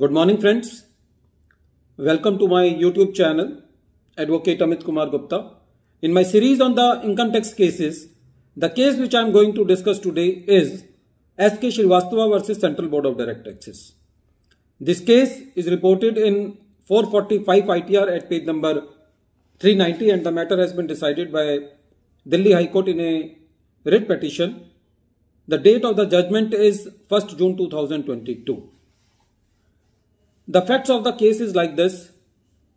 Good morning, friends. Welcome to my YouTube channel, Advocate Amit Kumar Gupta. In my series on the income tax cases, the case which I am going to discuss today is S.K. Srivastava versus Central Board of Direct Taxes. This case is reported in 445 ITR at page number 390 and the matter has been decided by Delhi High Court in a writ petition. The date of the judgment is 1st June 2022. The facts of the case is like this.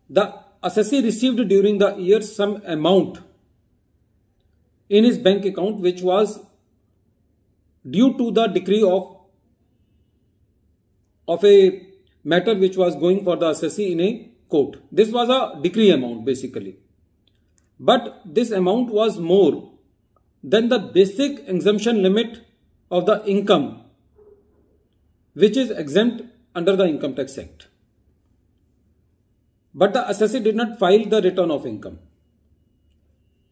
The assessee received during the year some amount in his bank account which was due to the decree of, of a matter which was going for the assessee in a court. This was a decree amount basically. But this amount was more than the basic exemption limit of the income which is exempt under the Income Tax Act. But the assessee did not file the return of income.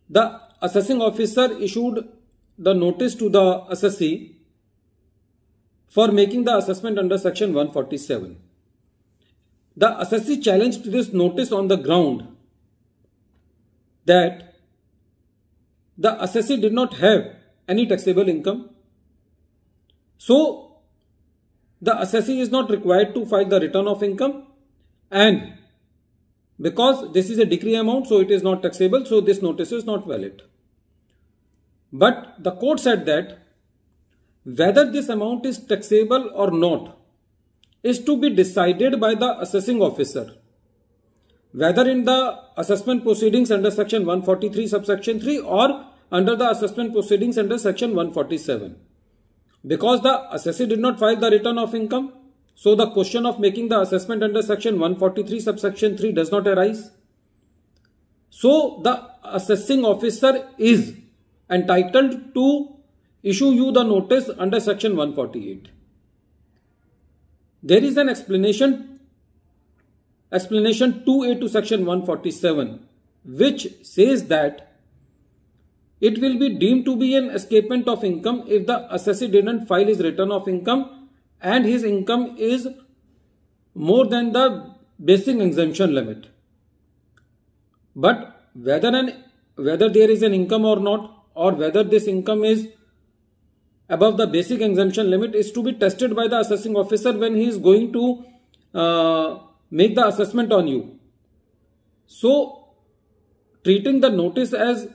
The assessing officer issued the notice to the assessee for making the assessment under section 147. The assessee challenged this notice on the ground that the assessee did not have any taxable income. So the assessee is not required to file the return of income and because this is a decree amount so it is not taxable so this notice is not valid but the court said that whether this amount is taxable or not is to be decided by the assessing officer whether in the assessment proceedings under section 143 subsection 3 or under the assessment proceedings under section 147 because the assessee did not file the return of income, so the question of making the assessment under section 143 subsection 3 does not arise. So the assessing officer is entitled to issue you the notice under section 148. There is an explanation, explanation 2A to section 147 which says that it will be deemed to be an escapement of income if the assessee didn't file his return of income and his income is more than the basic exemption limit. But whether an whether there is an income or not or whether this income is above the basic exemption limit is to be tested by the assessing officer when he is going to uh, make the assessment on you. So treating the notice as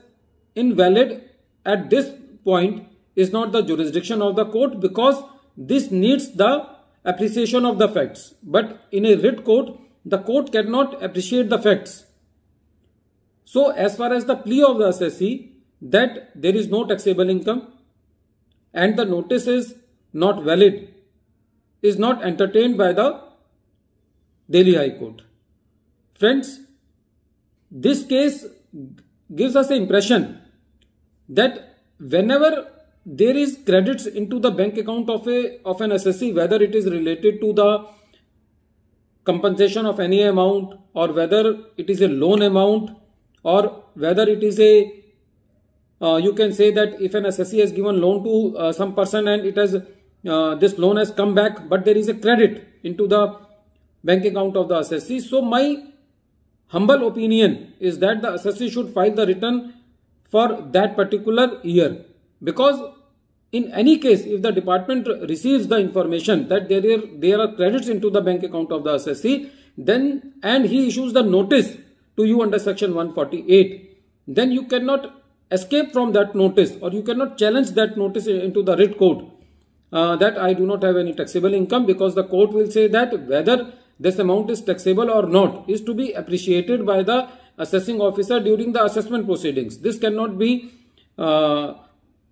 invalid at this point is not the jurisdiction of the court because this needs the appreciation of the facts. But in a writ court, the court cannot appreciate the facts. So as far as the plea of the assessee that there is no taxable income and the notice is not valid is not entertained by the Delhi High Court. Friends, this case gives us the impression that whenever there is credits into the bank account of a of an SSE, whether it is related to the compensation of any amount or whether it is a loan amount or whether it is a uh, you can say that if an SSE has given loan to uh, some person and it has uh, this loan has come back but there is a credit into the bank account of the SSE. so my humble opinion is that the SSE should file the return for that particular year because in any case if the department receives the information that there are, there are credits into the bank account of the SSC then and he issues the notice to you under section 148 then you cannot escape from that notice or you cannot challenge that notice into the writ court uh, that I do not have any taxable income because the court will say that whether this amount is taxable or not is to be appreciated by the assessing officer during the assessment proceedings. This cannot be, uh,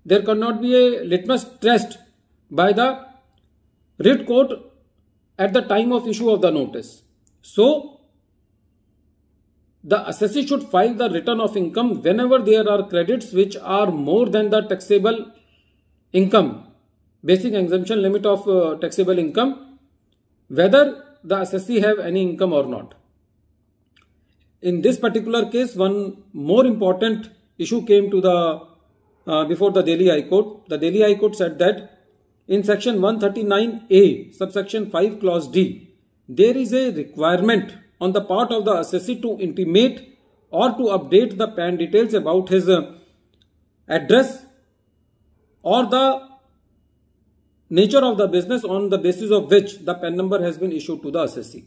there cannot be a litmus test by the writ court at the time of issue of the notice. So, the assessee should file the return of income whenever there are credits which are more than the taxable income, basic exemption limit of uh, taxable income, whether the assessee have any income or not in this particular case, one more important issue came to the uh, before the Delhi High Court. The Delhi High Court said that in section 139A, subsection 5, clause D, there is a requirement on the part of the assessee to intimate or to update the PAN details about his uh, address or the nature of the business on the basis of which the PAN number has been issued to the assessee.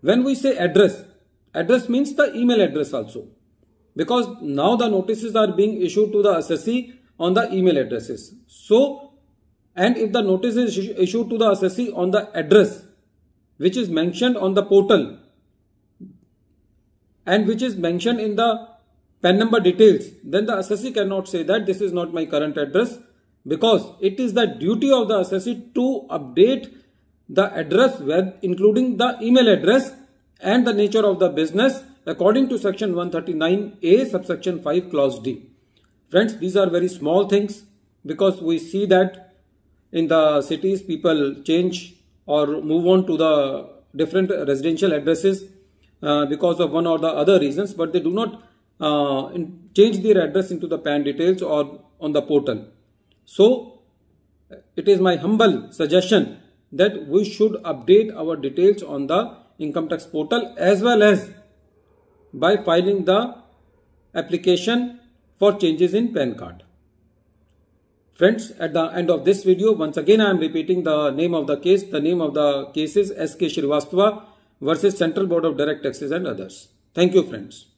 When we say address, Address means the email address also. Because now the notices are being issued to the assessee on the email addresses. So, and if the notice is issued to the assessee on the address which is mentioned on the portal and which is mentioned in the PAN number details, then the assessee cannot say that this is not my current address because it is the duty of the assessee to update the address with including the email address and the nature of the business according to section 139a subsection 5 clause d. Friends, these are very small things because we see that in the cities people change or move on to the different residential addresses uh, because of one or the other reasons but they do not uh, in, change their address into the PAN details or on the portal. So it is my humble suggestion that we should update our details on the income tax portal as well as by filing the application for changes in PAN card. Friends, at the end of this video, once again I am repeating the name of the case. The name of the case is S.K. Shrivastava versus Central Board of Direct Taxes and others. Thank you friends.